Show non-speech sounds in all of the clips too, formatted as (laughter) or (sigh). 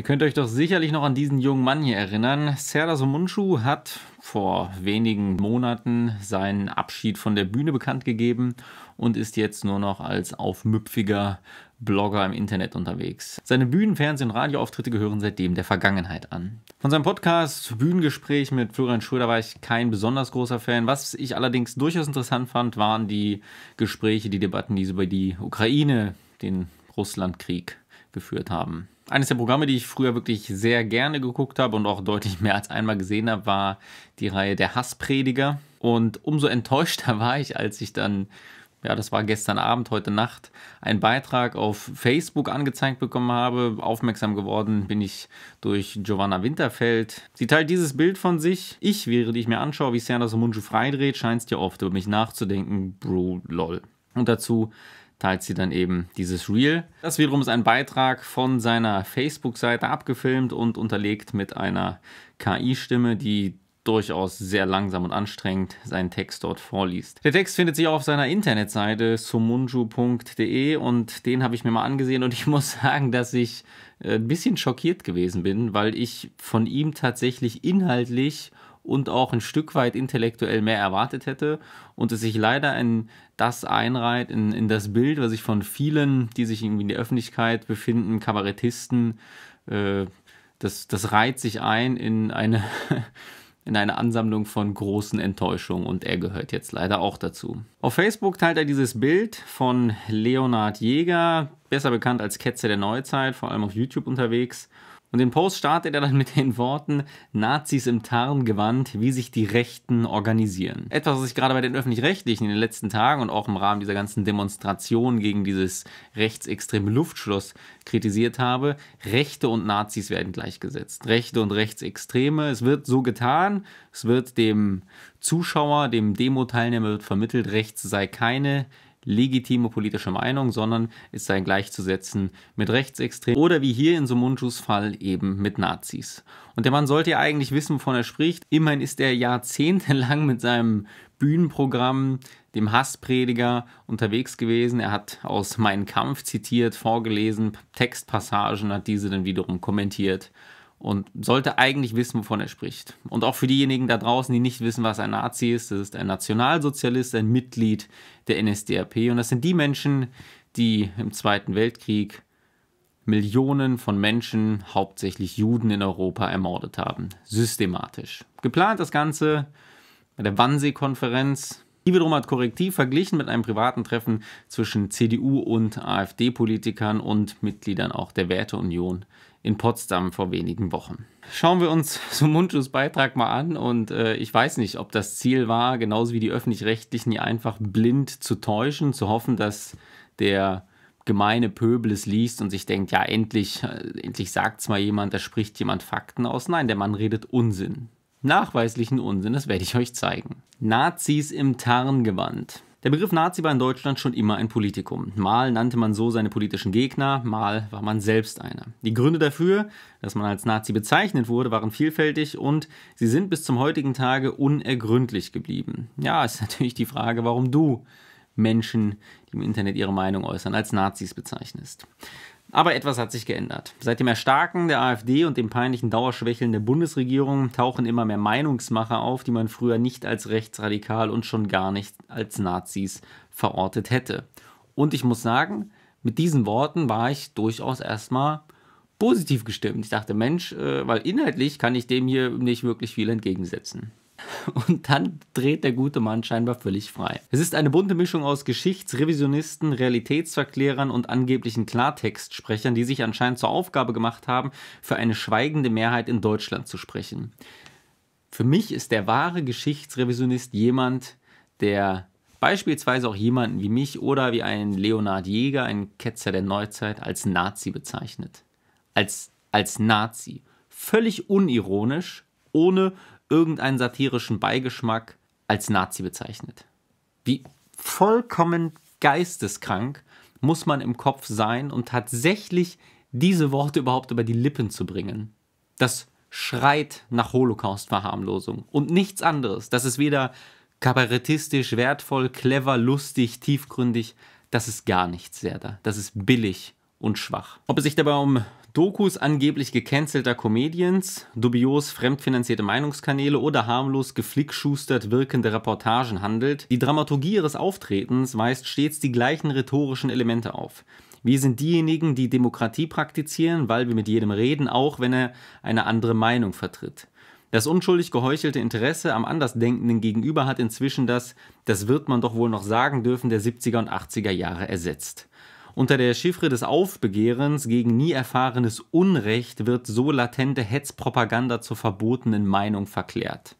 Ihr könnt euch doch sicherlich noch an diesen jungen Mann hier erinnern. Serda Somunchu hat vor wenigen Monaten seinen Abschied von der Bühne bekannt gegeben und ist jetzt nur noch als aufmüpfiger Blogger im Internet unterwegs. Seine Bühnen-, Fernseh- und Radioauftritte gehören seitdem der Vergangenheit an. Von seinem Podcast Bühnengespräch mit Florian Schröder war ich kein besonders großer Fan. Was ich allerdings durchaus interessant fand, waren die Gespräche, die Debatten, die sie über die Ukraine, den Russlandkrieg geführt haben. Eines der Programme, die ich früher wirklich sehr gerne geguckt habe und auch deutlich mehr als einmal gesehen habe, war die Reihe der Hassprediger. Und umso enttäuschter war ich, als ich dann, ja, das war gestern Abend, heute Nacht, einen Beitrag auf Facebook angezeigt bekommen habe. Aufmerksam geworden bin ich durch Giovanna Winterfeld. Sie teilt dieses Bild von sich. Ich, während ich mir anschaue, wie Sanders und Munju freidreht, scheint es dir oft über mich nachzudenken. Bro, lol. Und dazu teilt sie dann eben dieses Reel. Das wiederum ist ein Beitrag von seiner Facebook-Seite abgefilmt und unterlegt mit einer KI-Stimme, die durchaus sehr langsam und anstrengend seinen Text dort vorliest. Der Text findet sich auch auf seiner Internetseite sumunju.de und den habe ich mir mal angesehen und ich (laughs) muss sagen, dass ich äh, ein bisschen schockiert gewesen bin, weil ich von ihm tatsächlich inhaltlich und auch ein Stück weit intellektuell mehr erwartet hätte und es sich leider in das einreiht, in, in das Bild, was ich von vielen, die sich irgendwie in der Öffentlichkeit befinden, Kabarettisten, äh, das, das reiht sich ein in eine, (laughs) in eine Ansammlung von großen Enttäuschungen und er gehört jetzt leider auch dazu. Auf Facebook teilt er dieses Bild von Leonard Jäger, besser bekannt als Ketze der Neuzeit, vor allem auf YouTube unterwegs und den Post startet er dann mit den Worten Nazis im Tarngewand, wie sich die Rechten organisieren. Etwas, was ich gerade bei den öffentlich-rechtlichen in den letzten Tagen und auch im Rahmen dieser ganzen Demonstration gegen dieses rechtsextreme Luftschloss kritisiert habe. Rechte und Nazis werden gleichgesetzt. Rechte und Rechtsextreme. Es wird so getan, es wird dem Zuschauer, dem Demo-Teilnehmer vermittelt, rechts sei keine legitime politische Meinung, sondern ist dann gleichzusetzen mit Rechtsextremen oder wie hier in Sumunjus Fall eben mit Nazis. Und der Mann sollte ja eigentlich wissen, wovon er spricht. Immerhin ist er jahrzehntelang mit seinem Bühnenprogramm, dem Hassprediger, unterwegs gewesen. Er hat aus Mein Kampf zitiert, vorgelesen, Textpassagen hat diese dann wiederum kommentiert und sollte eigentlich wissen, wovon er spricht. Und auch für diejenigen da draußen, die nicht wissen, was ein Nazi ist, das ist ein Nationalsozialist, ein Mitglied der NSDAP. Und das sind die Menschen, die im Zweiten Weltkrieg Millionen von Menschen, hauptsächlich Juden in Europa, ermordet haben. Systematisch. Geplant das Ganze bei der Wannsee-Konferenz. Die wiederum hat korrektiv verglichen mit einem privaten Treffen zwischen CDU und AfD-Politikern und Mitgliedern auch der Werteunion in Potsdam vor wenigen Wochen. Schauen wir uns (laughs) Sumunchus Beitrag mal an und äh, ich weiß nicht, ob das Ziel war, genauso wie die Öffentlich-Rechtlichen, hier einfach blind zu täuschen, zu hoffen, dass der gemeine Pöbel es liest und sich denkt, ja, endlich, äh, endlich es mal jemand, da spricht jemand Fakten aus. Nein, der Mann redet Unsinn. Nachweislichen Unsinn, das werde ich euch zeigen. Nazis im Tarngewand. Der Begriff Nazi war in Deutschland schon immer ein Politikum. Mal nannte man so seine politischen Gegner, mal war man selbst einer. Die Gründe dafür, dass man als Nazi bezeichnet wurde, waren vielfältig und sie sind bis zum heutigen Tage unergründlich geblieben. Ja, ist (laughs) natürlich die Frage, warum du Menschen, die im Internet ihre Meinung äußern, als Nazis bezeichnest. Aber etwas hat sich geändert. Seit dem Erstarken der AfD und dem peinlichen Dauerschwächeln der Bundesregierung tauchen immer mehr Meinungsmacher auf, die man früher nicht als rechtsradikal und schon gar nicht als Nazis verortet hätte. Und ich muss sagen, mit diesen Worten war ich durchaus erstmal positiv gestimmt. Ich dachte, Mensch, äh, weil inhaltlich kann ich dem hier nicht wirklich viel entgegensetzen. (laughs) Und dann dreht der gute Mann scheinbar völlig frei. Es ist eine bunte Mischung aus Geschichtsrevisionisten, Realitätsverklärern und angeblichen Klartextsprechern, die sich anscheinend zur Aufgabe gemacht haben, für eine schweigende Mehrheit in Deutschland zu sprechen. Für mich ist der wahre Geschichtsrevisionist jemand, der beispielsweise auch jemanden wie mich oder wie einen Leonhard Jäger, einen Ketzer der Neuzeit, als Nazi bezeichnet. Als, als Nazi. Völlig unironisch, ohne irgendeinen satirischen Beigeschmack als Nazi bezeichnet. Wie vollkommen geisteskrank muss man im Kopf sein, um tatsächlich diese Worte überhaupt über die Lippen zu bringen. Das schreit nach Holocaust-Verharmlosung und nichts anderes. Das ist weder kabarettistisch, wertvoll, clever, lustig, tiefgründig. Das ist gar nichts, Serda. Das ist billig und schwach. Ob es sich dabei um Dokus angeblich gecancelter Comedians, dubios fremdfinanzierte Meinungskanäle oder harmlos geflickschustert wirkende Reportagen handelt. Die Dramaturgie ihres Auftretens weist stets die gleichen rhetorischen Elemente auf. Wir sind diejenigen, die Demokratie praktizieren, weil wir mit jedem reden, auch wenn er eine andere Meinung vertritt. Das unschuldig geheuchelte Interesse am Andersdenkenden gegenüber hat inzwischen das, das wird man doch wohl noch sagen dürfen, der 70er und 80er Jahre ersetzt. Unter der Chiffre des Aufbegehrens gegen nie erfahrenes Unrecht wird so latente Hetzpropaganda zur verbotenen Meinung verklärt.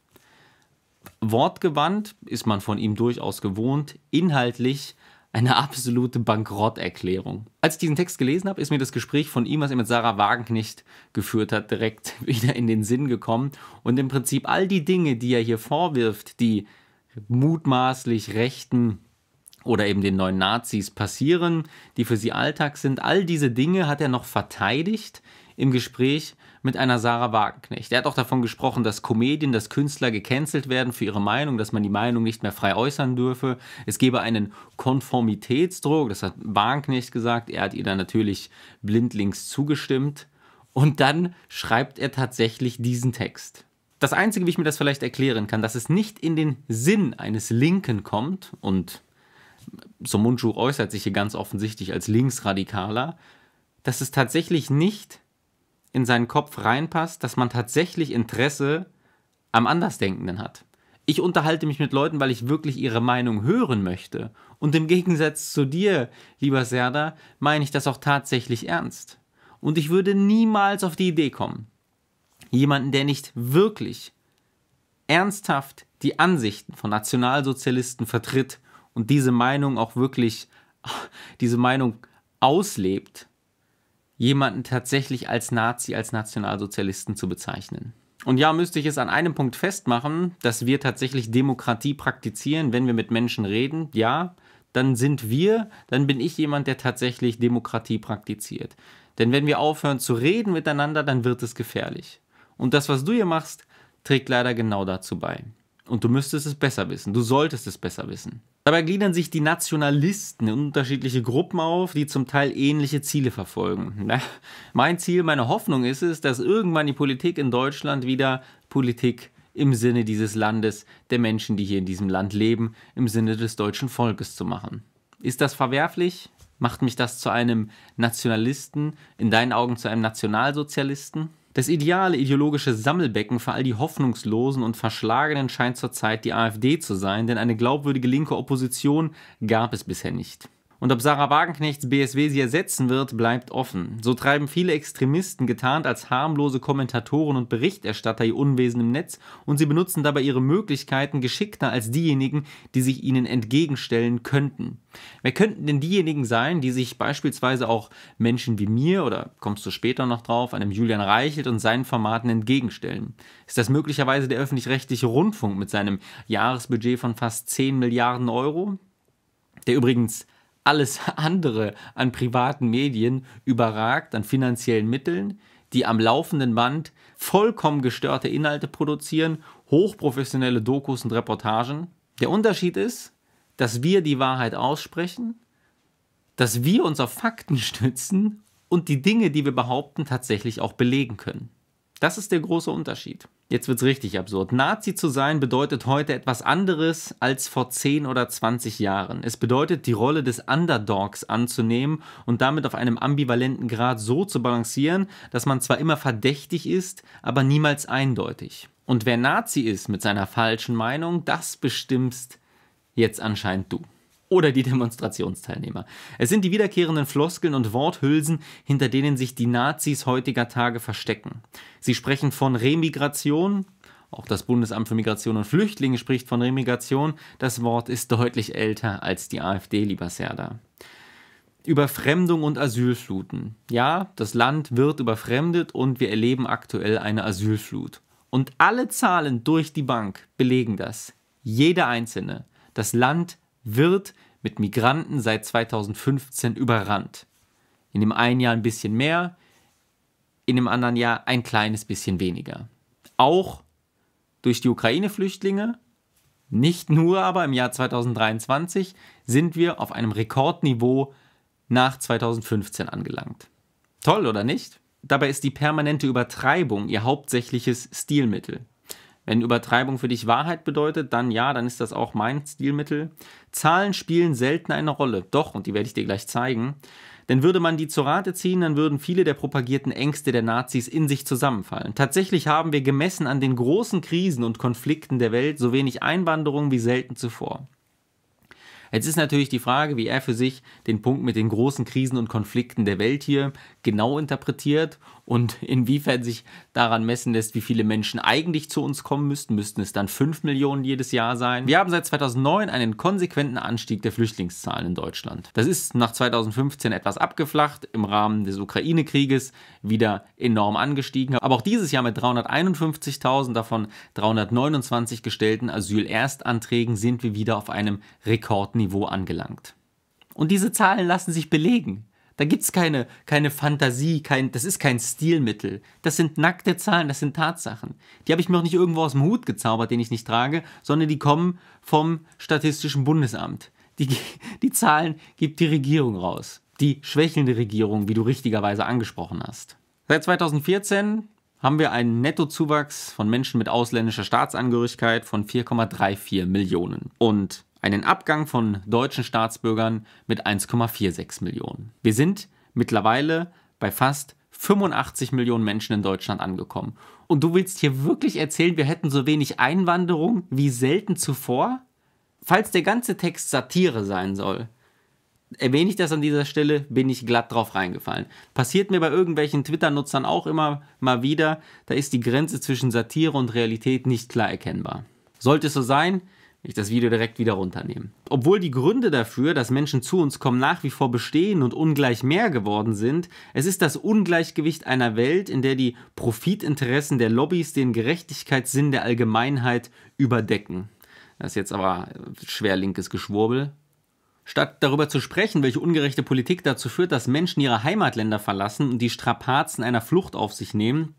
Wortgewandt ist man von ihm durchaus gewohnt, inhaltlich eine absolute Bankrotterklärung. Als ich diesen Text gelesen habe, ist mir das Gespräch von ihm, was er mit Sarah Wagenknecht geführt hat, direkt (laughs) wieder in den Sinn gekommen. Und im Prinzip all die Dinge, die er hier vorwirft, die mutmaßlich rechten oder eben den neuen Nazis passieren, die für sie Alltag sind. All diese Dinge hat er noch verteidigt im Gespräch mit einer Sarah Wagenknecht. Er hat auch davon gesprochen, dass Komedien, dass Künstler gecancelt werden für ihre Meinung, dass man die Meinung nicht mehr frei äußern dürfe. Es gebe einen Konformitätsdruck, das hat Wagenknecht gesagt. Er hat ihr dann natürlich blindlings zugestimmt. Und dann schreibt er tatsächlich diesen Text. Das Einzige, wie ich mir das vielleicht erklären kann, dass es nicht in den Sinn eines Linken kommt und so Mundschuh äußert sich hier ganz offensichtlich als Linksradikaler, dass es tatsächlich nicht in seinen Kopf reinpasst, dass man tatsächlich Interesse am Andersdenkenden hat. Ich unterhalte mich mit Leuten, weil ich wirklich ihre Meinung hören möchte. Und im Gegensatz zu dir, lieber Serda, meine ich das auch tatsächlich ernst. Und ich würde niemals auf die Idee kommen, jemanden, der nicht wirklich ernsthaft die Ansichten von Nationalsozialisten vertritt und diese Meinung auch wirklich, (laughs) diese Meinung auslebt, jemanden tatsächlich als Nazi, als Nationalsozialisten zu bezeichnen. Und ja, müsste ich es an einem Punkt festmachen, dass wir tatsächlich Demokratie praktizieren, wenn wir mit Menschen reden, ja, dann sind wir, dann bin ich jemand, der tatsächlich Demokratie praktiziert. Denn wenn wir aufhören zu reden miteinander, dann wird es gefährlich. Und das, was du hier machst, trägt leider genau dazu bei. Und du müsstest es besser wissen, du solltest es besser wissen. Dabei gliedern sich die Nationalisten in unterschiedliche Gruppen auf, die zum Teil ähnliche Ziele verfolgen. Na, mein Ziel, meine Hoffnung ist es, dass irgendwann die Politik in Deutschland wieder Politik im Sinne dieses Landes, der Menschen, die hier in diesem Land leben, im Sinne des deutschen Volkes zu machen. Ist das verwerflich? Macht mich das zu einem Nationalisten, in deinen Augen zu einem Nationalsozialisten? Das ideale ideologische Sammelbecken für all die Hoffnungslosen und Verschlagenen scheint zurzeit die AfD zu sein, denn eine glaubwürdige linke Opposition gab es bisher nicht und ob Sarah Wagenknechts BSW sie ersetzen wird, bleibt offen. So treiben viele Extremisten getarnt als harmlose Kommentatoren und Berichterstatter ihr Unwesen im Netz und sie benutzen dabei ihre Möglichkeiten geschickter als diejenigen, die sich ihnen entgegenstellen könnten. Wer könnten denn diejenigen sein, die sich beispielsweise auch Menschen wie mir oder kommst du später noch drauf, einem Julian Reichelt und seinen Formaten entgegenstellen? Ist das möglicherweise der öffentlich-rechtliche Rundfunk mit seinem Jahresbudget von fast 10 Milliarden Euro? Der übrigens alles andere an privaten Medien überragt, an finanziellen Mitteln, die am laufenden Band vollkommen gestörte Inhalte produzieren, hochprofessionelle Dokus und Reportagen. Der Unterschied ist, dass wir die Wahrheit aussprechen, dass wir uns auf Fakten stützen und die Dinge, die wir behaupten, tatsächlich auch belegen können. Das ist der große Unterschied. Jetzt wird es richtig absurd. Nazi zu sein bedeutet heute etwas anderes als vor 10 oder 20 Jahren. Es bedeutet, die Rolle des Underdogs anzunehmen und damit auf einem ambivalenten Grad so zu balancieren, dass man zwar immer verdächtig ist, aber niemals eindeutig. Und wer Nazi ist mit seiner falschen Meinung, das bestimmst jetzt anscheinend du oder die Demonstrationsteilnehmer. Es sind die wiederkehrenden Floskeln und Worthülsen, hinter denen sich die Nazis heutiger Tage verstecken. Sie sprechen von Remigration, auch das Bundesamt für Migration und Flüchtlinge spricht von Remigration. Das Wort ist deutlich älter als die AfD, lieber Serda. Überfremdung und Asylfluten. Ja, das Land wird überfremdet und wir erleben aktuell eine Asylflut. Und alle Zahlen durch die Bank belegen das. Jeder einzelne. Das Land wird mit Migranten seit 2015 überrannt. In dem einen Jahr ein bisschen mehr, in dem anderen Jahr ein kleines bisschen weniger. Auch durch die Ukraine-Flüchtlinge, nicht nur aber im Jahr 2023, sind wir auf einem Rekordniveau nach 2015 angelangt. Toll oder nicht? Dabei ist die permanente Übertreibung ihr hauptsächliches Stilmittel. Wenn Übertreibung für dich Wahrheit bedeutet, dann ja, dann ist das auch mein Stilmittel. Zahlen spielen selten eine Rolle. Doch, und die werde ich dir gleich zeigen. Denn würde man die zu Rate ziehen, dann würden viele der propagierten Ängste der Nazis in sich zusammenfallen. Tatsächlich haben wir gemessen an den großen Krisen und Konflikten der Welt so wenig Einwanderung wie selten zuvor. Jetzt ist natürlich die Frage, wie er für sich den Punkt mit den großen Krisen und Konflikten der Welt hier genau interpretiert und inwiefern sich daran messen lässt, wie viele Menschen eigentlich zu uns kommen müssten, müssten es dann 5 Millionen jedes Jahr sein. Wir haben seit 2009 einen konsequenten Anstieg der Flüchtlingszahlen in Deutschland. Das ist nach 2015 etwas abgeflacht, im Rahmen des Ukraine-Krieges wieder enorm angestiegen, aber auch dieses Jahr mit 351.000, davon 329 gestellten Asylerstanträgen sind wir wieder auf einem Rekordniveau angelangt. Und diese Zahlen lassen sich belegen. Da gibt es keine, keine Fantasie, kein, das ist kein Stilmittel. Das sind nackte Zahlen, das sind Tatsachen. Die habe ich mir auch nicht irgendwo aus dem Hut gezaubert, den ich nicht trage, sondern die kommen vom Statistischen Bundesamt. Die, die Zahlen gibt die Regierung raus. Die schwächelnde Regierung, wie du richtigerweise angesprochen hast. Seit 2014 haben wir einen Nettozuwachs von Menschen mit ausländischer Staatsangehörigkeit von 4,34 Millionen. Und einen Abgang von deutschen Staatsbürgern mit 1,46 Millionen. Wir sind mittlerweile bei fast 85 Millionen Menschen in Deutschland angekommen. Und du willst hier wirklich erzählen, wir hätten so wenig Einwanderung wie selten zuvor? Falls der ganze Text Satire sein soll, erwähne ich das an dieser Stelle, bin ich glatt drauf reingefallen. Passiert mir bei irgendwelchen Twitter-Nutzern auch immer mal wieder, da ist die Grenze zwischen Satire und Realität nicht klar erkennbar. Sollte es so sein, ich das Video direkt wieder runternehmen. Obwohl die Gründe dafür, dass Menschen zu uns kommen, nach wie vor bestehen und ungleich mehr geworden sind, es ist das Ungleichgewicht einer Welt, in der die Profitinteressen der Lobbys den Gerechtigkeitssinn der Allgemeinheit überdecken. Das ist jetzt aber schwer linkes Geschwurbel. Statt darüber zu sprechen, welche ungerechte Politik dazu führt, dass Menschen ihre Heimatländer verlassen und die Strapazen einer Flucht auf sich nehmen,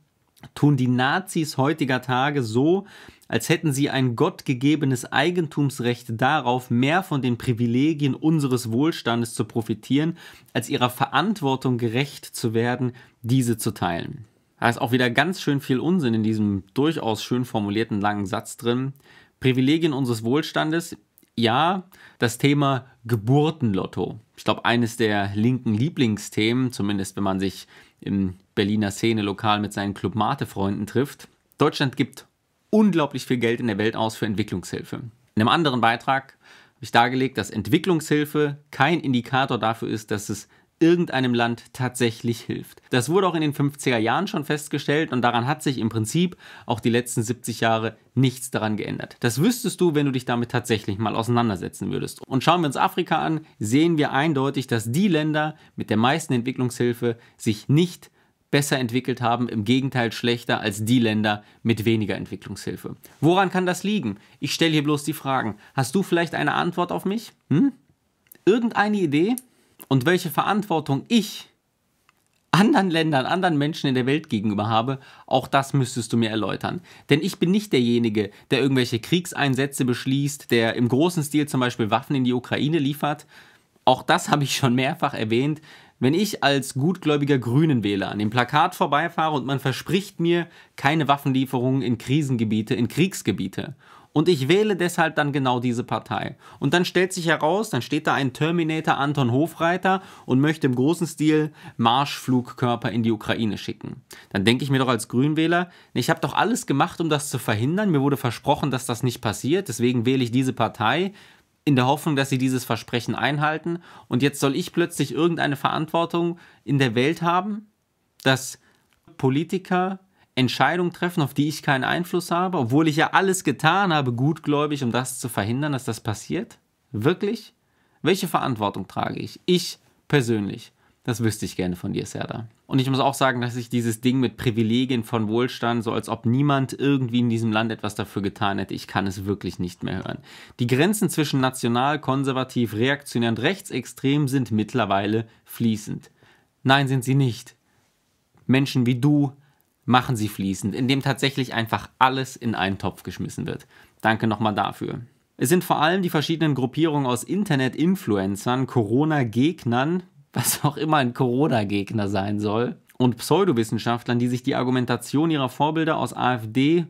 tun die Nazis heutiger Tage so, als hätten sie ein gottgegebenes Eigentumsrecht darauf, mehr von den Privilegien unseres Wohlstandes zu profitieren, als ihrer Verantwortung gerecht zu werden, diese zu teilen. Da ist auch wieder ganz schön viel Unsinn in diesem durchaus schön formulierten langen Satz drin. Privilegien unseres Wohlstandes, ja, das Thema Geburtenlotto. Ich glaube, eines der linken Lieblingsthemen, zumindest wenn man sich im Berliner Szene lokal mit seinen clubmate freunden trifft. Deutschland gibt unglaublich viel Geld in der Welt aus für Entwicklungshilfe. In einem anderen Beitrag habe ich dargelegt, dass Entwicklungshilfe kein Indikator dafür ist, dass es irgendeinem Land tatsächlich hilft. Das wurde auch in den 50er Jahren schon festgestellt und daran hat sich im Prinzip auch die letzten 70 Jahre nichts daran geändert. Das wüsstest du, wenn du dich damit tatsächlich mal auseinandersetzen würdest. Und schauen wir uns Afrika an, sehen wir eindeutig, dass die Länder mit der meisten Entwicklungshilfe sich nicht besser entwickelt haben, im Gegenteil schlechter als die Länder mit weniger Entwicklungshilfe. Woran kann das liegen? Ich stelle hier bloß die Fragen. Hast du vielleicht eine Antwort auf mich? Hm? Irgendeine Idee? Und welche Verantwortung ich anderen Ländern, anderen Menschen in der Welt gegenüber habe, auch das müsstest du mir erläutern. Denn ich bin nicht derjenige, der irgendwelche Kriegseinsätze beschließt, der im großen Stil zum Beispiel Waffen in die Ukraine liefert. Auch das habe ich schon mehrfach erwähnt. Wenn ich als gutgläubiger Grünenwähler an dem Plakat vorbeifahre und man verspricht mir keine Waffenlieferungen in Krisengebiete, in Kriegsgebiete, und ich wähle deshalb dann genau diese Partei. Und dann stellt sich heraus, dann steht da ein Terminator Anton Hofreiter und möchte im großen Stil Marschflugkörper in die Ukraine schicken. Dann denke ich mir doch als Grünwähler, ich habe doch alles gemacht, um das zu verhindern. Mir wurde versprochen, dass das nicht passiert, deswegen wähle ich diese Partei in der Hoffnung, dass sie dieses Versprechen einhalten. Und jetzt soll ich plötzlich irgendeine Verantwortung in der Welt haben, dass Politiker Entscheidungen treffen, auf die ich keinen Einfluss habe, obwohl ich ja alles getan habe, gutgläubig, um das zu verhindern, dass das passiert? Wirklich? Welche Verantwortung trage ich? Ich persönlich. Das wüsste ich gerne von dir, Serda. Und ich muss auch sagen, dass ich dieses Ding mit Privilegien von Wohlstand, so als ob niemand irgendwie in diesem Land etwas dafür getan hätte, ich kann es wirklich nicht mehr hören. Die Grenzen zwischen national, konservativ, reaktionär und rechtsextrem sind mittlerweile fließend. Nein, sind sie nicht. Menschen wie du machen sie fließend, indem tatsächlich einfach alles in einen Topf geschmissen wird. Danke nochmal dafür. Es sind vor allem die verschiedenen Gruppierungen aus Internet-Influencern, Corona-Gegnern, was auch immer ein Corona-Gegner sein soll, und Pseudowissenschaftlern, die sich die Argumentation ihrer Vorbilder aus AfD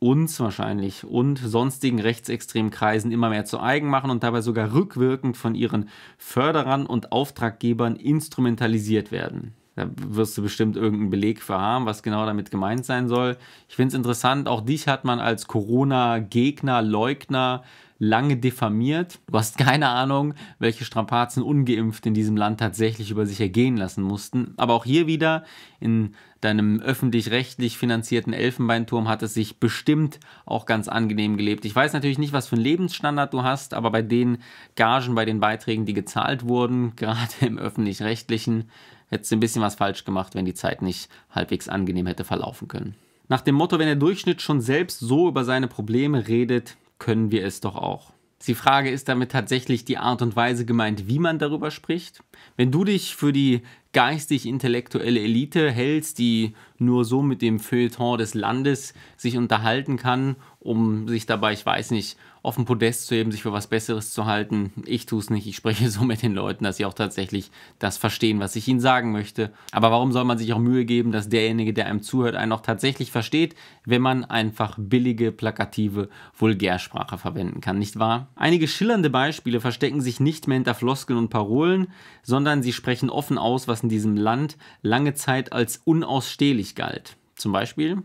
uns wahrscheinlich und sonstigen rechtsextremen Kreisen immer mehr zu eigen machen und dabei sogar rückwirkend von ihren Förderern und Auftraggebern instrumentalisiert werden. Da wirst du bestimmt irgendeinen Beleg für haben, was genau damit gemeint sein soll. Ich finde es interessant, auch dich hat man als Corona-Gegner, Leugner, lange diffamiert. Du hast keine Ahnung, welche Strapazen ungeimpft in diesem Land tatsächlich über sich ergehen lassen mussten. Aber auch hier wieder in deinem öffentlich-rechtlich finanzierten Elfenbeinturm hat es sich bestimmt auch ganz angenehm gelebt. Ich weiß natürlich nicht, was für einen Lebensstandard du hast, aber bei den Gagen, bei den Beiträgen, die gezahlt wurden, (laughs) gerade im öffentlich-rechtlichen, hättest du ein bisschen was falsch gemacht, wenn die Zeit nicht halbwegs angenehm hätte verlaufen können. Nach dem Motto, wenn der Durchschnitt schon selbst so über seine Probleme redet, können wir es doch auch. Die Frage ist damit tatsächlich die Art und Weise gemeint, wie man darüber spricht. Wenn du dich für die geistig-intellektuelle Elite hältst, die nur so mit dem Feuilleton des Landes sich unterhalten kann, um sich dabei, ich weiß nicht, auf dem Podest zu heben, sich für was Besseres zu halten. Ich tue es nicht. Ich spreche (laughs) so mit den Leuten, dass sie auch tatsächlich das verstehen, was ich ihnen sagen möchte. Aber warum soll man sich auch Mühe geben, dass derjenige, der einem zuhört, einen auch tatsächlich versteht, wenn man einfach billige, plakative Vulgärsprache verwenden kann, nicht wahr? Einige schillernde Beispiele verstecken sich nicht mehr hinter Floskeln und Parolen, sondern sie sprechen offen aus, was in diesem Land lange Zeit als unausstehlich galt. Zum Beispiel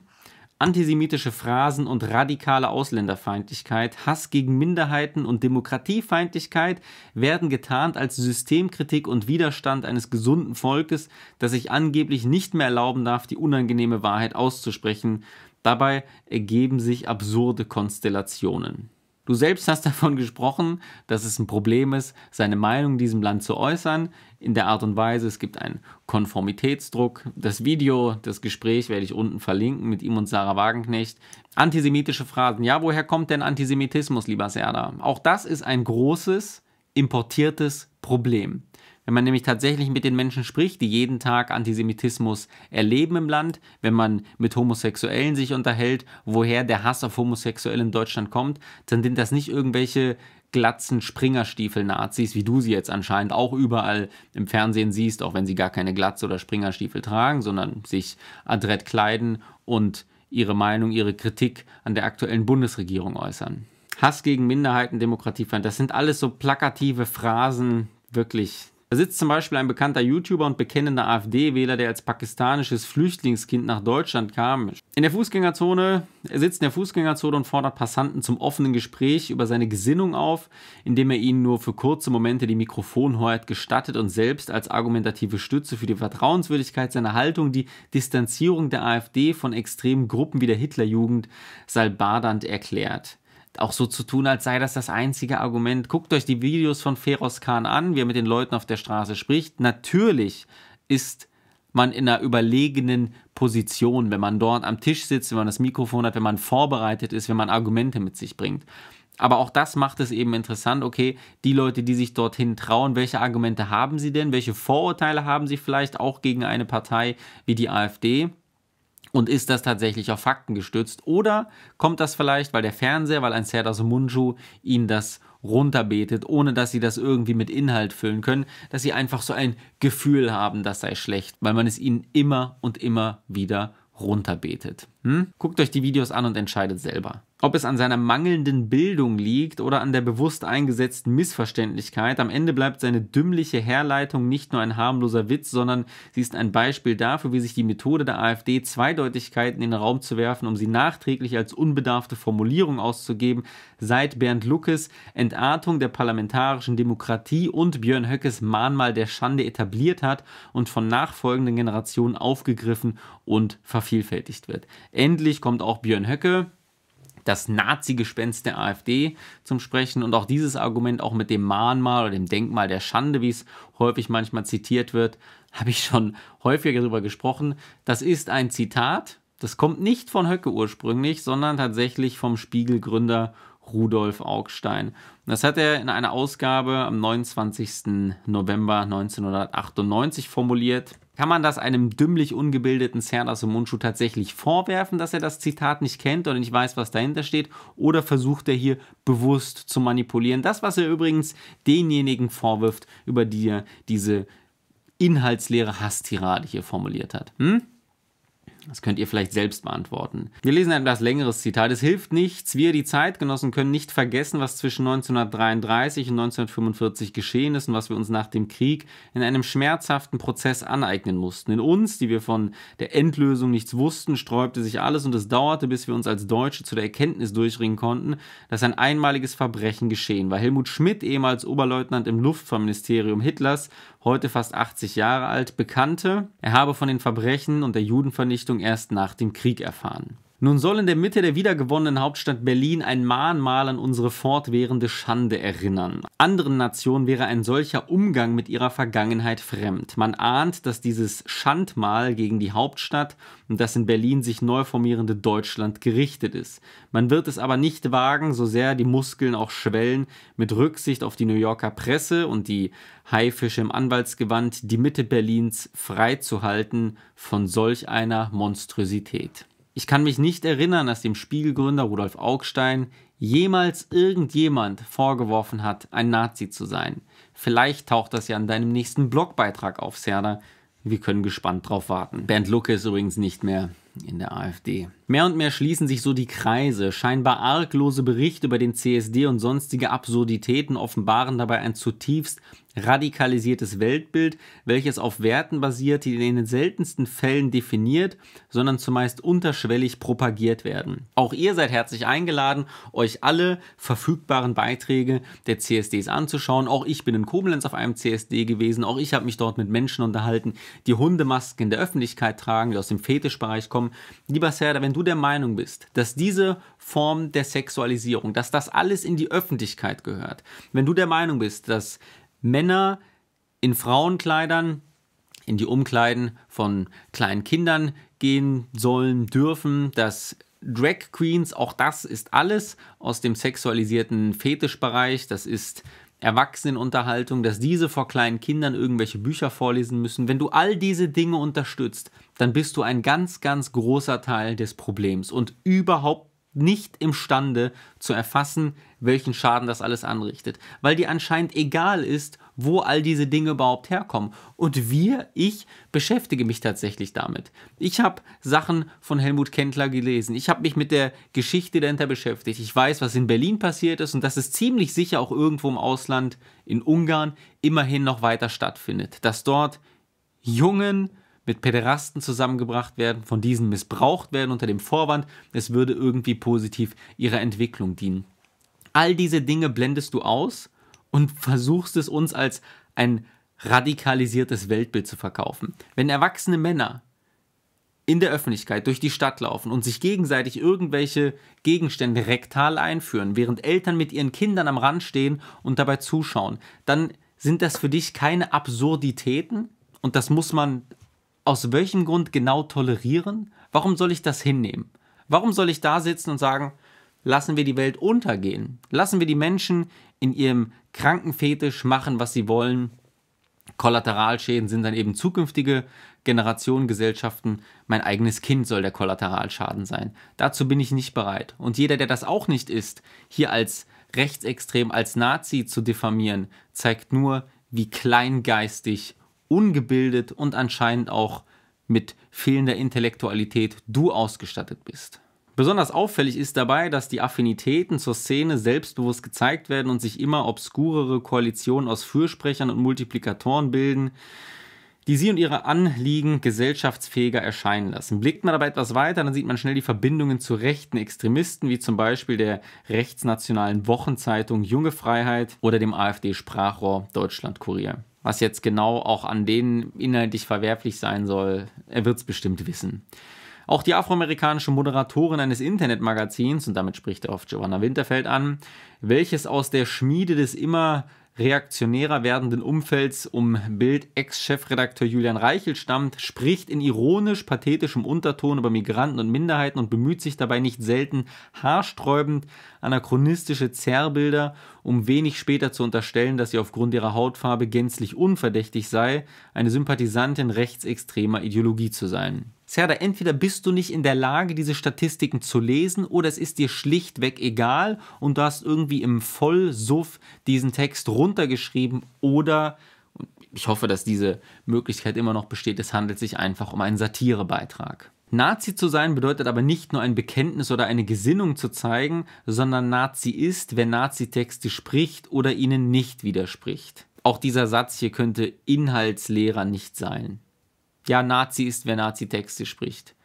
antisemitische Phrasen und radikale Ausländerfeindlichkeit, Hass gegen Minderheiten und Demokratiefeindlichkeit werden getarnt als Systemkritik und Widerstand eines gesunden Volkes, das sich angeblich nicht mehr erlauben darf, die unangenehme Wahrheit auszusprechen. Dabei ergeben sich absurde Konstellationen. Du selbst hast (laughs) davon gesprochen, dass es ein Problem ist, seine Meinung in diesem Land zu äußern, in der Art und Weise, es gibt einen Konformitätsdruck. Das Video, das Gespräch werde ich unten verlinken mit ihm und Sarah Wagenknecht. Antisemitische Phrasen. Ja, woher kommt denn Antisemitismus, lieber Serdar? Auch das ist ein großes, importiertes Problem. Wenn man nämlich tatsächlich mit den Menschen spricht, die jeden Tag Antisemitismus erleben im Land, wenn man mit Homosexuellen sich unterhält, woher der Hass auf Homosexuelle in Deutschland kommt, dann sind das nicht irgendwelche glatzen Springerstiefel-Nazis, wie du sie jetzt anscheinend auch überall im Fernsehen siehst, auch wenn sie gar keine Glatze oder Springerstiefel tragen, sondern sich adrett kleiden und ihre Meinung, ihre Kritik an der aktuellen Bundesregierung äußern. Hass gegen Minderheiten, Demokratiefeind, das sind alles so plakative Phrasen, wirklich da sitzt zum Beispiel ein bekannter YouTuber und bekennender AfD-Wähler, der als pakistanisches Flüchtlingskind nach Deutschland kam. In der Fußgängerzone, er sitzt in der Fußgängerzone und fordert Passanten zum offenen Gespräch über seine Gesinnung auf, indem er ihnen nur für kurze Momente die Mikrofonhoheit gestattet und selbst als argumentative Stütze für die Vertrauenswürdigkeit seiner Haltung die Distanzierung der AfD von extremen Gruppen wie der Hitlerjugend salbadand erklärt auch so zu tun, als sei das das einzige Argument. Guckt euch die Videos von Feroz Khan an, wie er mit den Leuten auf der Straße spricht. Natürlich ist man in einer überlegenen Position, wenn man dort am Tisch sitzt, wenn man das Mikrofon hat, wenn man vorbereitet ist, wenn man Argumente mit sich bringt. Aber auch das macht es eben interessant, okay, die Leute, die sich dorthin trauen, welche Argumente haben sie denn? Welche Vorurteile haben sie vielleicht auch gegen eine Partei wie die AfD? Und ist das tatsächlich auf Fakten gestützt? Oder kommt das vielleicht, weil der Fernseher, weil ein aus Munju ihnen das runterbetet, ohne dass sie das irgendwie mit Inhalt füllen können, dass sie einfach so ein Gefühl haben, das sei schlecht, weil man es ihnen immer und immer wieder runterbetet. Hm? Guckt euch die Videos an und entscheidet selber. Ob es an seiner mangelnden Bildung liegt oder an der bewusst eingesetzten Missverständlichkeit, am Ende bleibt seine dümmliche Herleitung nicht nur ein harmloser Witz, sondern sie ist ein Beispiel dafür, wie sich die Methode der AfD, Zweideutigkeiten in den Raum zu werfen, um sie nachträglich als unbedarfte Formulierung auszugeben, seit Bernd Luckes Entartung der parlamentarischen Demokratie und Björn Höckes Mahnmal der Schande etabliert hat und von nachfolgenden Generationen aufgegriffen und vervielfältigt wird. Endlich kommt auch Björn Höcke, das Nazi-Gespenst der AfD zum Sprechen und auch dieses Argument auch mit dem Mahnmal oder dem Denkmal der Schande, wie es häufig manchmal zitiert wird, habe ich schon häufiger darüber gesprochen. Das ist ein Zitat, das kommt nicht von Höcke ursprünglich, sondern tatsächlich vom Spiegelgründer Rudolf Augstein. Das hat er in einer Ausgabe am 29. November 1998 formuliert. Kann man das einem dümmlich ungebildeten aus dem Mundschuh tatsächlich vorwerfen, dass er das Zitat nicht kennt oder nicht weiß, was dahinter steht? Oder versucht er hier bewusst zu manipulieren? Das, was er übrigens denjenigen vorwirft, über die er diese inhaltsleere Hasstirade hier formuliert hat. Hm? Das könnt ihr vielleicht selbst beantworten. Wir lesen ein etwas längeres Zitat. Es hilft nichts. Wir, die Zeitgenossen, können nicht vergessen, was zwischen 1933 und 1945 geschehen ist und was wir uns nach dem Krieg in einem schmerzhaften Prozess aneignen mussten. In uns, die wir von der Endlösung nichts wussten, sträubte sich alles und es dauerte, bis wir uns als Deutsche zu der Erkenntnis durchringen konnten, dass ein einmaliges Verbrechen geschehen war. Helmut Schmidt, ehemals Oberleutnant im Luftfahrtministerium Hitlers, heute fast 80 Jahre alt, bekannte, er habe von den Verbrechen und der Judenvernichtung Leistung erst nach dem Krieg erfahren. Nun soll in der Mitte der wiedergewonnenen Hauptstadt Berlin ein Mahnmal an unsere fortwährende Schande erinnern. Anderen Nationen wäre ein solcher Umgang mit ihrer Vergangenheit fremd. Man ahnt, dass dieses Schandmal gegen die Hauptstadt und das in Berlin sich neu formierende Deutschland gerichtet ist. Man wird es aber nicht wagen, so sehr die Muskeln auch schwellen, mit Rücksicht auf die New Yorker Presse und die Haifische im Anwaltsgewand die Mitte Berlins freizuhalten von solch einer Monstrosität. Ich kann mich nicht erinnern, dass dem Spiegelgründer Rudolf Augstein jemals irgendjemand vorgeworfen hat, ein Nazi zu sein. Vielleicht taucht das ja in deinem nächsten Blogbeitrag auf, Serda. Wir können gespannt drauf warten. Bernd Lucke ist übrigens nicht mehr in der AfD. Mehr und mehr schließen sich so die Kreise. Scheinbar arglose Berichte über den CSD und sonstige Absurditäten offenbaren dabei ein zutiefst radikalisiertes Weltbild, welches auf Werten basiert, die in den seltensten Fällen definiert, sondern zumeist unterschwellig propagiert werden. Auch ihr seid herzlich eingeladen, euch alle verfügbaren Beiträge der CSDs anzuschauen. Auch ich bin in Koblenz auf einem CSD gewesen, auch ich habe mich dort mit Menschen unterhalten, die Hundemasken in der Öffentlichkeit tragen, die aus dem Fetischbereich kommen. Lieber Serda, wenn du der Meinung bist, dass diese Form der Sexualisierung, dass das alles in die Öffentlichkeit gehört, wenn du der Meinung bist, dass Männer in Frauenkleidern in die Umkleiden von kleinen Kindern gehen sollen, dürfen, dass Drag Queens, auch das ist alles aus dem sexualisierten Fetischbereich, das ist Erwachsenenunterhaltung, dass diese vor kleinen Kindern irgendwelche Bücher vorlesen müssen. Wenn du all diese Dinge unterstützt, dann bist du ein ganz, ganz großer Teil des Problems und überhaupt nicht imstande zu erfassen, welchen Schaden das alles anrichtet, weil dir anscheinend egal ist, wo all diese Dinge überhaupt herkommen. Und wir, ich, beschäftige mich tatsächlich damit. Ich habe Sachen von Helmut Kentler gelesen. Ich habe mich mit der Geschichte dahinter beschäftigt. Ich weiß, was in Berlin passiert ist und dass es ziemlich sicher auch irgendwo im Ausland, in Ungarn, immerhin noch weiter stattfindet. Dass dort Jungen mit Päderasten zusammengebracht werden, von diesen missbraucht werden unter dem Vorwand, es würde irgendwie positiv ihrer Entwicklung dienen. All diese Dinge blendest du aus und versuchst es uns als ein radikalisiertes Weltbild zu verkaufen. Wenn erwachsene Männer in der Öffentlichkeit durch die Stadt laufen und sich gegenseitig irgendwelche Gegenstände rektal einführen, während Eltern mit ihren Kindern am Rand stehen und dabei zuschauen, dann sind das für dich keine Absurditäten und das muss man aus welchem Grund genau tolerieren? Warum soll ich das hinnehmen? Warum soll ich da sitzen und sagen, lassen wir die Welt untergehen? Lassen wir die Menschen in ihrem kranken Fetisch machen, was sie wollen? Kollateralschäden sind dann eben zukünftige Generationen, Gesellschaften. Mein eigenes Kind soll der Kollateralschaden sein. Dazu bin ich nicht bereit. Und jeder, der das auch nicht ist, hier als rechtsextrem, als Nazi zu diffamieren, zeigt nur, wie kleingeistig ungebildet und anscheinend auch mit fehlender Intellektualität du ausgestattet bist. Besonders auffällig ist dabei, dass die Affinitäten zur Szene selbstbewusst gezeigt werden und sich immer obskurere Koalitionen aus Fürsprechern und Multiplikatoren bilden, die sie und ihre Anliegen gesellschaftsfähiger erscheinen lassen. Blickt man aber etwas weiter, dann sieht man schnell die Verbindungen zu rechten Extremisten, wie zum Beispiel der rechtsnationalen Wochenzeitung Junge Freiheit oder dem AfD-Sprachrohr Deutschland Kurier. Was jetzt genau auch an denen inhaltlich verwerflich sein soll, er wird es bestimmt wissen. Auch die afroamerikanische Moderatorin eines Internetmagazins, und damit spricht er oft Giovanna Winterfeld an, welches aus der Schmiede des immer reaktionärer werdenden Umfelds um Bild-Ex-Chefredakteur Julian Reichel stammt, spricht in ironisch pathetischem Unterton über Migranten und Minderheiten und bemüht sich dabei nicht selten haarsträubend anachronistische Zerrbilder, um wenig später zu unterstellen, dass sie aufgrund ihrer Hautfarbe gänzlich unverdächtig sei, eine Sympathisantin rechtsextremer Ideologie zu sein. Serda, entweder bist du nicht in der Lage, diese Statistiken zu lesen oder es ist dir schlichtweg egal und du hast irgendwie im Vollsuff diesen Text runtergeschrieben oder ich hoffe, dass diese Möglichkeit immer noch besteht. Es handelt sich einfach um einen Satirebeitrag. Nazi zu sein bedeutet aber nicht nur ein Bekenntnis oder eine Gesinnung zu zeigen, sondern Nazi ist, wenn Nazi-Texte spricht oder ihnen nicht widerspricht. Auch dieser Satz hier könnte Inhaltslehrer nicht sein ja Nazi ist, wer Nazi-Texte spricht.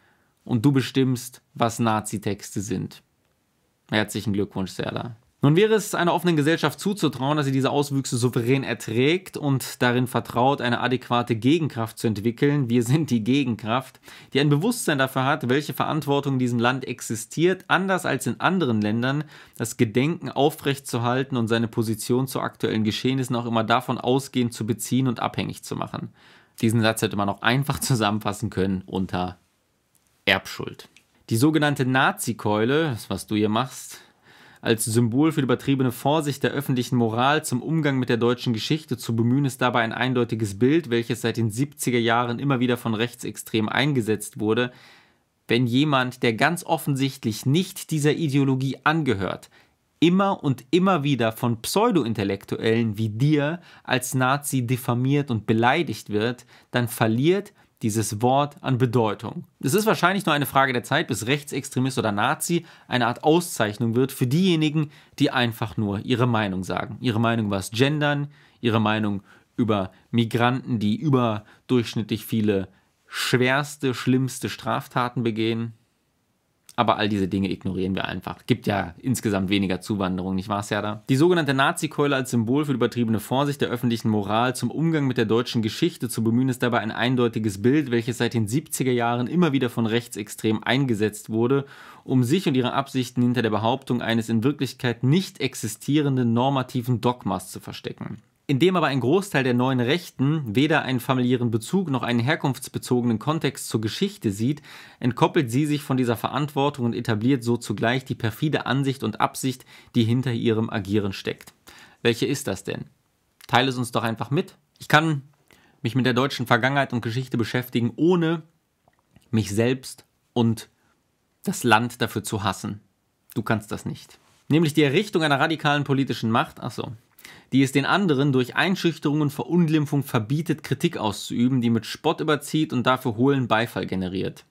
Und du bestimmst, was Nazi-Texte sind. Herzlichen Glückwunsch, Serda. Nun wäre es einer offenen Gesellschaft zuzutrauen, dass sie diese Auswüchse souverän erträgt und darin vertraut, eine adäquate Gegenkraft zu entwickeln. Wir sind die Gegenkraft, die ein Bewusstsein dafür hat, welche Verantwortung in diesem Land existiert, anders als in anderen Ländern, das Gedenken aufrechtzuerhalten und seine Position zu aktuellen Geschehnissen auch immer davon ausgehend zu beziehen und abhängig zu machen. Diesen Satz hätte man auch einfach (laughs) zusammenfassen können unter Erbschuld. Die sogenannte Nazi-Keule, das was du hier machst, als Symbol für die übertriebene Vorsicht der öffentlichen Moral zum Umgang mit der deutschen Geschichte zu bemühen, ist dabei ein eindeutiges Bild, welches seit den 70er Jahren immer wieder von Rechtsextremen eingesetzt wurde. Wenn jemand, der ganz offensichtlich nicht dieser Ideologie angehört, immer und immer wieder von Pseudo-Intellektuellen wie dir als Nazi diffamiert und beleidigt wird, dann verliert dieses Wort an Bedeutung. Es ist wahrscheinlich nur eine Frage der Zeit, bis Rechtsextremist oder Nazi eine Art Auszeichnung wird für diejenigen, die einfach nur ihre Meinung sagen. Ihre Meinung über das Gendern, ihre Meinung über Migranten, die überdurchschnittlich viele schwerste, schlimmste Straftaten begehen. Aber all diese Dinge ignorieren wir einfach. Gibt ja insgesamt weniger Zuwanderung, nicht wahr, Serda? Die sogenannte Nazi-Keule als Symbol für übertriebene Vorsicht der öffentlichen Moral zum Umgang mit der deutschen Geschichte zu bemühen, ist dabei ein eindeutiges Bild, welches seit den 70er Jahren immer wieder von Rechtsextremen eingesetzt wurde, um sich und ihre Absichten hinter der Behauptung eines in Wirklichkeit nicht existierenden normativen Dogmas zu verstecken in dem aber ein Großteil der neuen Rechten weder einen familiären Bezug noch einen herkunftsbezogenen Kontext zur Geschichte sieht, entkoppelt sie sich von dieser Verantwortung und etabliert so zugleich die perfide Ansicht und Absicht, die hinter ihrem Agieren steckt. Welche ist das denn? Teile es uns doch einfach mit. Ich kann mich mit der deutschen Vergangenheit und Geschichte beschäftigen, ohne mich selbst und das Land dafür zu hassen. Du kannst das nicht. Nämlich die Errichtung einer radikalen politischen Macht. Achso, die es den anderen durch Einschüchterung und Verunglimpfung verbietet, Kritik auszuüben, die mit Spott überzieht und dafür hohlen Beifall generiert.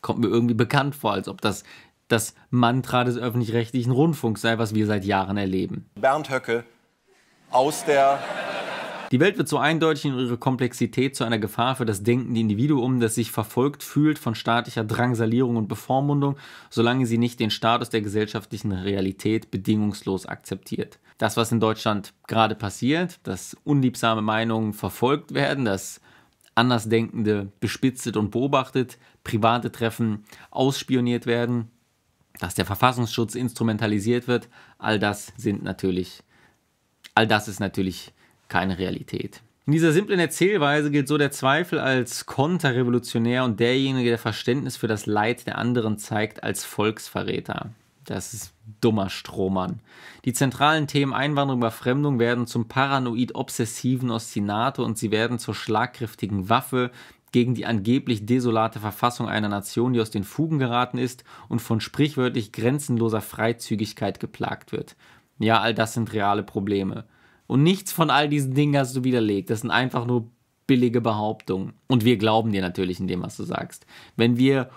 Kommt mir irgendwie bekannt vor, als ob das das Mantra des öffentlich-rechtlichen Rundfunks sei, was wir seit Jahren erleben. Bernd Höcke aus der die Welt wird so eindeutig in ihrer Komplexität zu einer Gefahr für das denkende Individuum, das sich verfolgt fühlt von staatlicher Drangsalierung und Bevormundung, solange sie nicht den Status der gesellschaftlichen Realität bedingungslos akzeptiert. Das, was in Deutschland gerade passiert, dass unliebsame Meinungen verfolgt werden, dass Andersdenkende bespitzelt und beobachtet, private Treffen ausspioniert werden, dass der Verfassungsschutz instrumentalisiert wird, all das sind natürlich, all das ist natürlich keine Realität. In dieser simplen Erzählweise gilt so der Zweifel als konterrevolutionär und derjenige, der Verständnis für das Leid der anderen zeigt, als Volksverräter. Das ist dummer Strohmann. Die zentralen Themen Einwanderung und Überfremdung werden zum paranoid-obsessiven Ostinato und sie werden zur schlagkräftigen Waffe gegen die angeblich desolate Verfassung einer Nation, die aus den Fugen geraten ist und von sprichwörtlich grenzenloser Freizügigkeit geplagt wird. Ja, all das sind reale Probleme. Und nichts von all diesen Dingen hast du widerlegt. Das sind einfach nur billige Behauptungen. Und wir glauben dir natürlich in dem, was du sagst. Wenn wir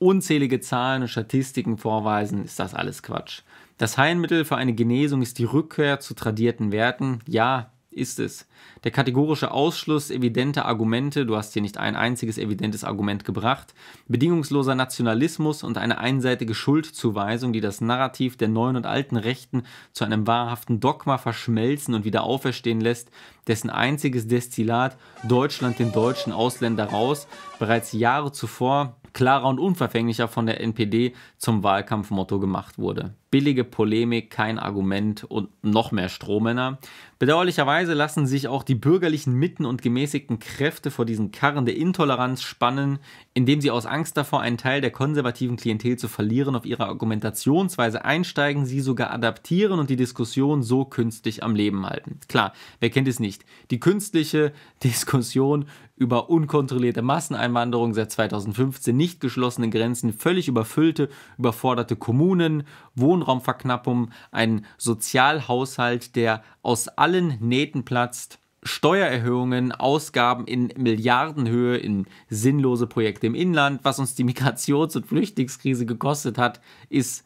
unzählige Zahlen und Statistiken vorweisen, ist das alles Quatsch. Das Heilmittel für eine Genesung ist die Rückkehr zu tradierten Werten. Ja, ist es. Der kategorische Ausschluss evidenter Argumente, du hast hier nicht ein einziges evidentes Argument gebracht, bedingungsloser Nationalismus und eine einseitige Schuldzuweisung, die das Narrativ der neuen und alten Rechten zu einem wahrhaften Dogma verschmelzen und wieder auferstehen lässt, dessen einziges Destillat Deutschland den deutschen Ausländer raus bereits Jahre zuvor klarer und unverfänglicher von der NPD zum Wahlkampfmotto gemacht wurde. Billige Polemik, kein Argument und noch mehr Strohmänner. Bedauerlicherweise lassen sich auch die bürgerlichen Mitten und gemäßigten Kräfte vor diesen Karren der Intoleranz spannen, indem sie aus Angst davor, einen Teil der konservativen Klientel zu verlieren, auf ihre Argumentationsweise einsteigen, sie sogar adaptieren und die Diskussion so künstlich am Leben halten. Klar, wer kennt es nicht? Die künstliche Diskussion über unkontrollierte Masseneinwanderung seit 2015 nicht geschlossene Grenzen, völlig überfüllte, überforderte Kommunen, Wohnraumverknappung, ein Sozialhaushalt, der aus allen Nähten platzt. Steuererhöhungen, Ausgaben in Milliardenhöhe in sinnlose Projekte im Inland, was uns die Migrations- und Flüchtlingskrise gekostet hat, ist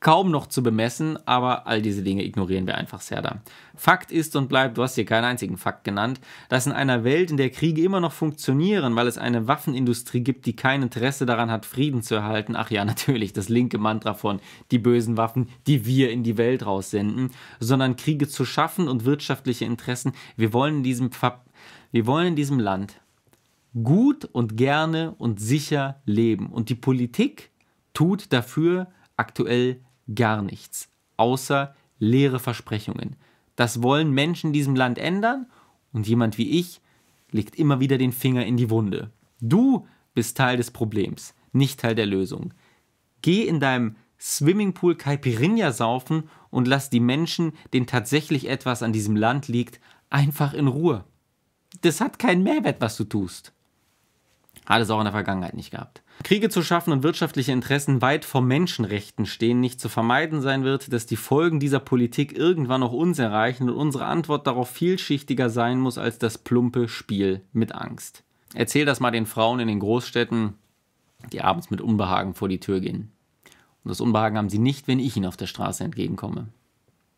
kaum noch zu bemessen, aber all diese Dinge ignorieren wir einfach sehr da. Fakt ist und bleibt, du hast hier keinen einzigen Fakt genannt, dass in einer Welt, in der Kriege immer noch funktionieren, weil es eine Waffenindustrie gibt, die kein Interesse daran hat, Frieden zu erhalten, ach ja, (laughs) natürlich, das linke Mantra von die bösen Waffen, die wir in die Welt raussenden, sondern Kriege zu schaffen und wirtschaftliche Interessen. Wir wollen in diesem, Ver wir wollen in diesem Land gut und gerne und sicher leben. Und die Politik tut dafür aktuell gar nichts, außer leere Versprechungen. Das wollen Menschen in diesem Land ändern und jemand wie ich legt immer wieder den Finger in die Wunde. Du bist Teil des Problems, nicht Teil der Lösung. Geh in deinem Swimmingpool Caipirinha saufen und lass die Menschen, denen tatsächlich etwas an diesem Land liegt, einfach in Ruhe. Das hat keinen Mehrwert, was du tust. Hat es auch in der Vergangenheit nicht gehabt. Kriege zu schaffen und wirtschaftliche Interessen weit vor Menschenrechten stehen, nicht zu vermeiden sein wird, dass die Folgen dieser Politik irgendwann auch uns erreichen und unsere Antwort darauf vielschichtiger sein muss als das plumpe Spiel mit Angst. Erzähl das mal den Frauen in den Großstädten, die abends mit Unbehagen vor die Tür gehen. Und das Unbehagen haben sie nicht, wenn ich ihnen auf der Straße entgegenkomme.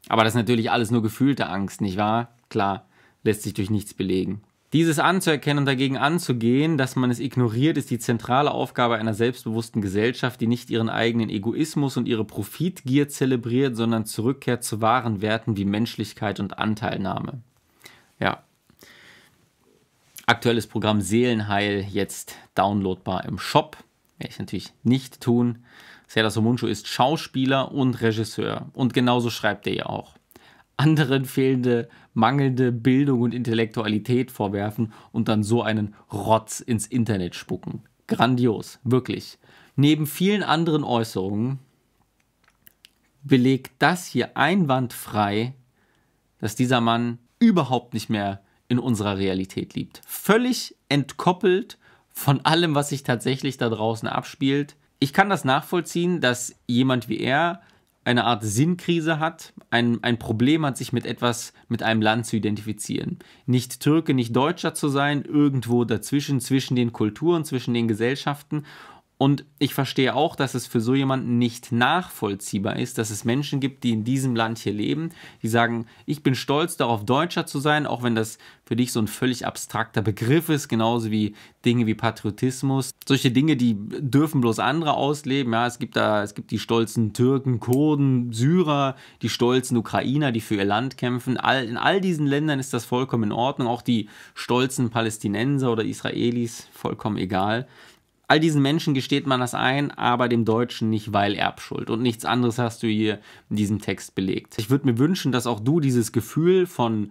Aber das ist natürlich alles nur gefühlte Angst, nicht wahr? Klar, lässt sich durch nichts belegen. Dieses anzuerkennen und dagegen anzugehen, dass man es ignoriert, ist die zentrale Aufgabe einer selbstbewussten Gesellschaft, die nicht ihren eigenen Egoismus und ihre Profitgier zelebriert, sondern zurückkehrt zu wahren Werten wie Menschlichkeit und Anteilnahme. Ja. Aktuelles Programm Seelenheil jetzt downloadbar im Shop. Werde ich natürlich nicht tun. Serdar Somuncu ist Schauspieler und Regisseur und genauso schreibt er ja auch anderen fehlende, mangelnde Bildung und Intellektualität vorwerfen und dann so einen Rotz ins Internet spucken. Grandios, wirklich. Neben vielen anderen Äußerungen belegt das hier einwandfrei, dass dieser Mann überhaupt nicht mehr in unserer Realität liebt. Völlig entkoppelt von allem, was sich tatsächlich da draußen abspielt. Ich kann das nachvollziehen, dass jemand wie er eine Art Sinnkrise hat, ein, ein Problem hat, sich mit etwas, mit einem Land zu identifizieren. Nicht Türke, nicht Deutscher zu sein, irgendwo dazwischen, zwischen den Kulturen, zwischen den Gesellschaften und ich verstehe auch, dass es für so jemanden nicht nachvollziehbar ist, dass es Menschen gibt, die in diesem Land hier leben, die sagen, ich bin stolz darauf, Deutscher zu sein, auch wenn das für dich so ein völlig abstrakter Begriff ist, genauso wie Dinge wie Patriotismus. Solche Dinge, die dürfen bloß andere ausleben. Ja, es gibt da, es gibt die stolzen Türken, Kurden, Syrer, die stolzen Ukrainer, die für ihr Land kämpfen. All, in all diesen Ländern ist das vollkommen in Ordnung. Auch die stolzen Palästinenser oder Israelis, vollkommen egal. All diesen Menschen gesteht man das ein, aber dem Deutschen nicht, weil Erbschuld. Und nichts anderes hast du hier in diesem Text belegt. Ich würde mir wünschen, dass auch du dieses Gefühl von,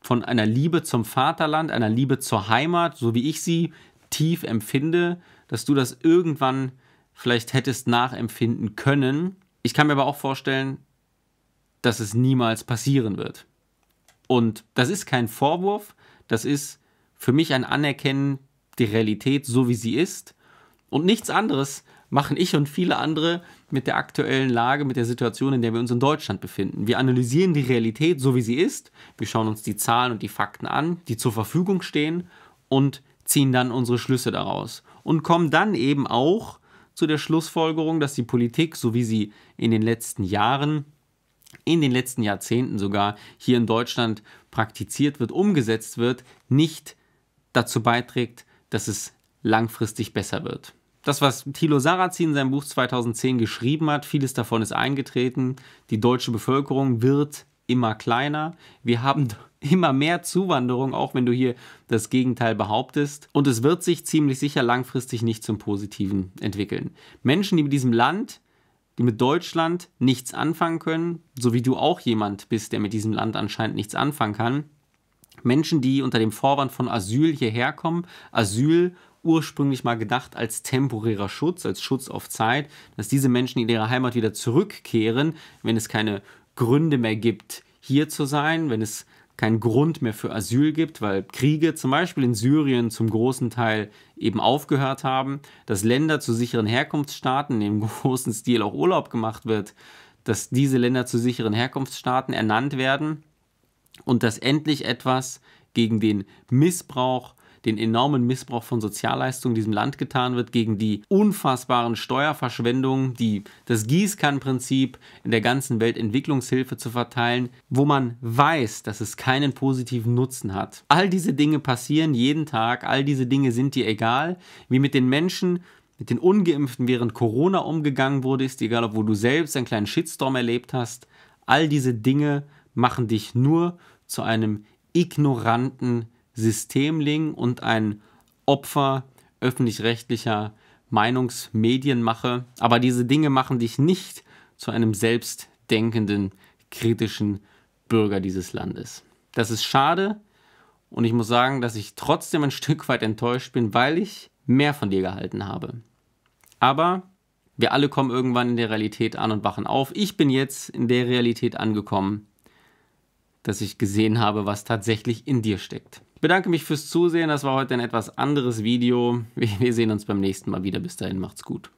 von einer Liebe zum Vaterland, einer Liebe zur Heimat, so wie ich sie tief empfinde, dass du das irgendwann vielleicht hättest nachempfinden können. Ich kann mir aber auch vorstellen, dass es niemals passieren wird. Und das ist kein Vorwurf, das ist für mich ein Anerkennen die Realität so, wie sie ist. Und nichts anderes machen ich und viele andere mit der aktuellen Lage, mit der Situation, in der wir uns in Deutschland befinden. Wir analysieren die Realität so, wie sie ist. Wir schauen uns die Zahlen und die Fakten an, die zur Verfügung stehen und ziehen dann unsere Schlüsse daraus. Und kommen dann eben auch zu der Schlussfolgerung, dass die Politik, so wie sie in den letzten Jahren, in den letzten Jahrzehnten sogar hier in Deutschland praktiziert wird, umgesetzt wird, nicht dazu beiträgt, dass es langfristig besser wird das, was Thilo Sarrazin in seinem Buch 2010 geschrieben hat, vieles davon ist eingetreten. Die deutsche Bevölkerung wird immer kleiner. Wir haben immer mehr Zuwanderung, auch wenn du hier das Gegenteil behauptest. Und es wird sich ziemlich sicher langfristig nicht zum Positiven entwickeln. Menschen, die mit diesem Land, die mit Deutschland nichts anfangen können, so wie du auch jemand bist, der mit diesem Land anscheinend nichts anfangen kann, Menschen, die unter dem Vorwand von Asyl hierher kommen, Asyl ursprünglich mal gedacht als temporärer Schutz, als Schutz auf Zeit, dass diese Menschen in ihre Heimat wieder zurückkehren, wenn es keine Gründe mehr gibt, hier zu sein, wenn es keinen Grund mehr für Asyl gibt, weil Kriege zum Beispiel in Syrien zum großen Teil eben aufgehört haben, dass Länder zu sicheren Herkunftsstaaten im (laughs) großen Stil auch Urlaub gemacht wird, dass diese Länder zu sicheren Herkunftsstaaten ernannt werden und dass endlich etwas gegen den Missbrauch den enormen Missbrauch von Sozialleistungen diesem Land getan wird, gegen die unfassbaren Steuerverschwendungen, die das Gießkannenprinzip in der ganzen Welt Entwicklungshilfe zu verteilen, wo man weiß, dass es keinen positiven Nutzen hat. All diese Dinge passieren jeden Tag, all diese Dinge sind dir egal, wie mit den Menschen, mit den Ungeimpften während Corona umgegangen wurde, ist egal, ob du selbst einen kleinen Shitstorm erlebt hast. All diese Dinge machen dich nur zu einem ignoranten Systemling und ein Opfer öffentlich-rechtlicher Meinungsmedien mache. Aber diese Dinge machen dich nicht zu einem selbstdenkenden, kritischen Bürger dieses Landes. Das ist schade und ich muss sagen, dass ich trotzdem ein (laughs) Stück weit enttäuscht bin, weil ich mehr von dir gehalten habe. Aber wir alle kommen irgendwann in der Realität an und wachen auf. Ich bin jetzt in der Realität angekommen dass ich gesehen habe, was tatsächlich in dir steckt. Ich bedanke mich fürs Zusehen. Das war heute ein etwas anderes Video. Wir sehen uns beim nächsten Mal wieder. Bis dahin, macht's gut.